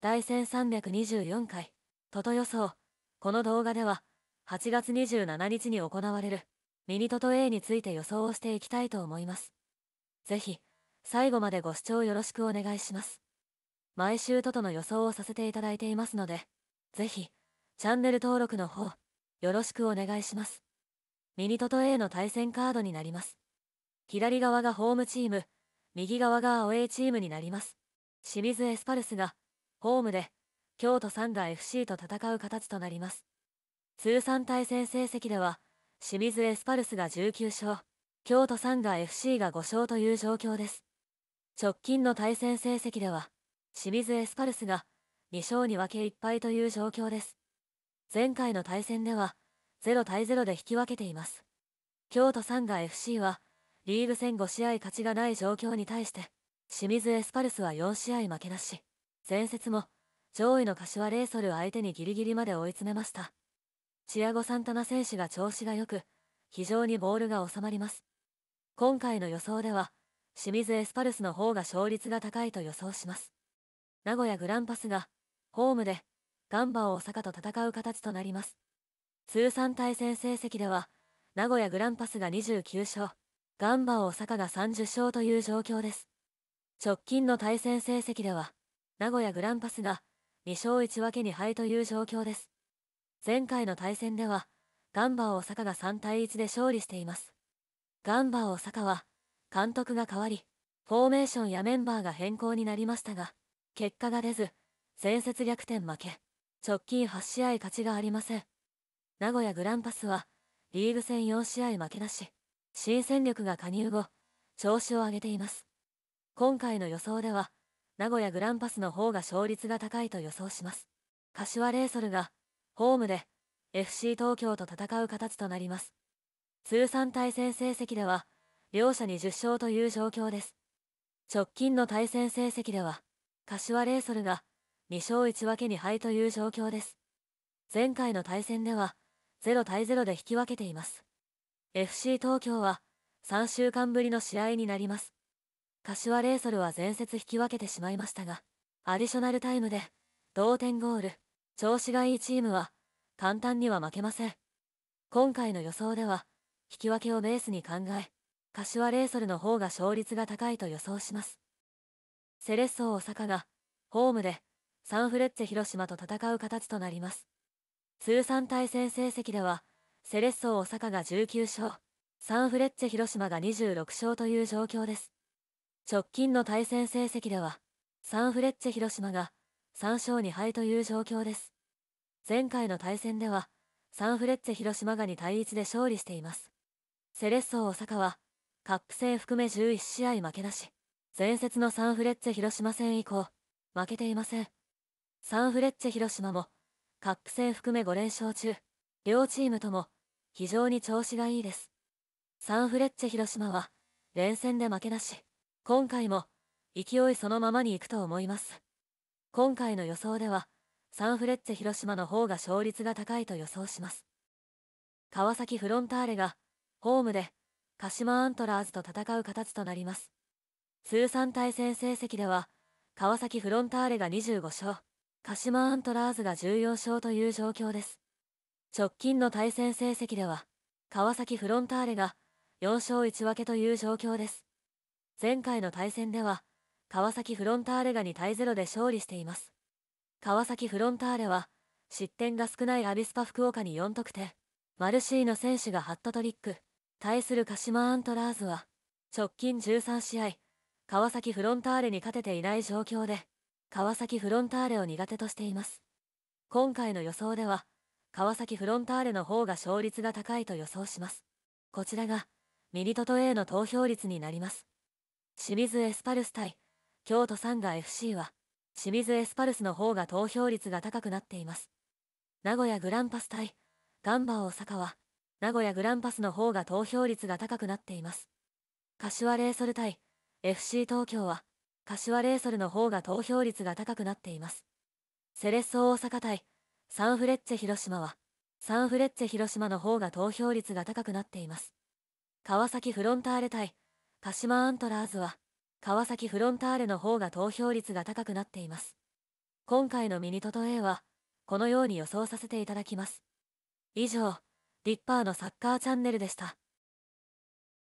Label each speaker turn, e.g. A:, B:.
A: 第1324回、トト予想。この動画では、8月27日に行われる、ミニトト A について予想をしていきたいと思います。ぜひ、最後までご視聴よろしくお願いします。毎週トトの予想をさせていただいていますので、ぜひ、チャンネル登録の方、よろしくお願いします。ミニトト A の対戦カードになります。左側がホームチーム、右側が青 A チームになります。清水エスパルスが、ホームで京都ンガ FC と戦う形となります。通算対戦成績では、清水エスパルスが19勝、京都サンガ FC が5勝という状況です。直近の対戦成績では、清水エスパルスが2勝に分け1敗という状況です。前回の対戦では、0対0で引き分けています。京都サンガ FC は、リーグ戦5試合勝ちがない状況に対して、清水エスパルスは4試合負けなし。前節も上位の柏レイソル相手にギリギリまで追い詰めました。チアゴ・サンタナ選手が調子が良く、非常にボールが収まります。今回の予想では、清水エスパルスの方が勝率が高いと予想します。名古屋グランパスが、ホームで、ガンバを大阪と戦う形となります。通算対戦成績では、名古屋グランパスが29勝、ガンバ大阪が30勝という状況です。直近の対戦成績では、名古屋グランパスが2勝1分け2敗という状況です。前回の対戦では、ガンバ大阪が3対1で勝利しています。ガンバ大阪は、監督が変わり、フォーメーションやメンバーが変更になりましたが、結果が出ず、前節逆転負け、直近8試合勝ちがありません。名古屋グランパスは、リーグ戦4試合負けなし、新戦力が加入後、調子を上げています。今回の予想では、名古屋グランパスの方が勝率が高いと予想します。柏レイソルが、ホームで、FC 東京と戦う形となります。通算対戦成績では、両者に10勝という状況です。直近の対戦成績では、柏レイソルが2勝1分け2敗という状況です。前回の対戦では、0対0で引き分けています。FC 東京は3週間ぶりの試合になります。柏レイソルは前節引き分けてしまいましたが、アディショナルタイムで同点ゴール、調子がいいチームは簡単には負けません。今回の予想では、引き分けをベースに考え、柏レイソルの方が勝率が高いと予想します。セレッソ大阪が、ホームで、サンフレッチェ広島と戦う形となります。通算対戦成績では、セレッソ大阪が19勝、サンフレッチェ広島が26勝という状況です。直近の対戦成績では、サンフレッチェ広島が3勝2敗という状況です。前回の対戦では、サンフレッチェ広島が2対1で勝利しています。セレッソ大阪は、カップ戦含め11試合負けなし、前節のサンフレッチェ広島戦以降、負けていません。サンフレッチェ広島も、カップ戦含め5連勝中、両チームとも、非常に調子がいいです。サンフレッチェ広島は、連戦で負けなし、今回も勢いそのままに行くと思います。今回の予想では、サンフレッチェ広島の方が勝率が高いと予想します。川崎フロンターレが、ホームで、鹿島アントラーズと戦う形となります。通算対戦成績では、川崎フロンターレが25勝、鹿島アントラーズが14勝という状況です。直近の対戦成績では、川崎フロンターレが4勝1分けという状況です。前回の対戦では川崎フロンターレが2対0で勝利しています川崎フロンターレは失点が少ないアビスパ福岡に4得点マルシーの選手がハットトリック対する鹿島アントラーズは直近13試合川崎フロンターレに勝てていない状況で川崎フロンターレを苦手としています今回の予想では川崎フロンターレの方が勝率が高いと予想しますこちらがミリトト A の投票率になります清水エスパルス対京都サンガ FC は清水エスパルスの方が投票率が高くなっています名古屋グランパス対ガンバ大阪は名古屋グランパスの方が投票率が高くなっています柏レイソル対 FC 東京は柏レイソルの方が投票率が高くなっていますセレッソ大阪対サンフレッチェ広島はサンフレッチェ広島の方が投票率が高くなっています川崎フロンターレ対鹿島アントラーズは、川崎フロンターレの方が投票率が高くなっています。今回のミニトト A は、このように予想させていただきます。以上、リッパーのサッカーチャンネルでした。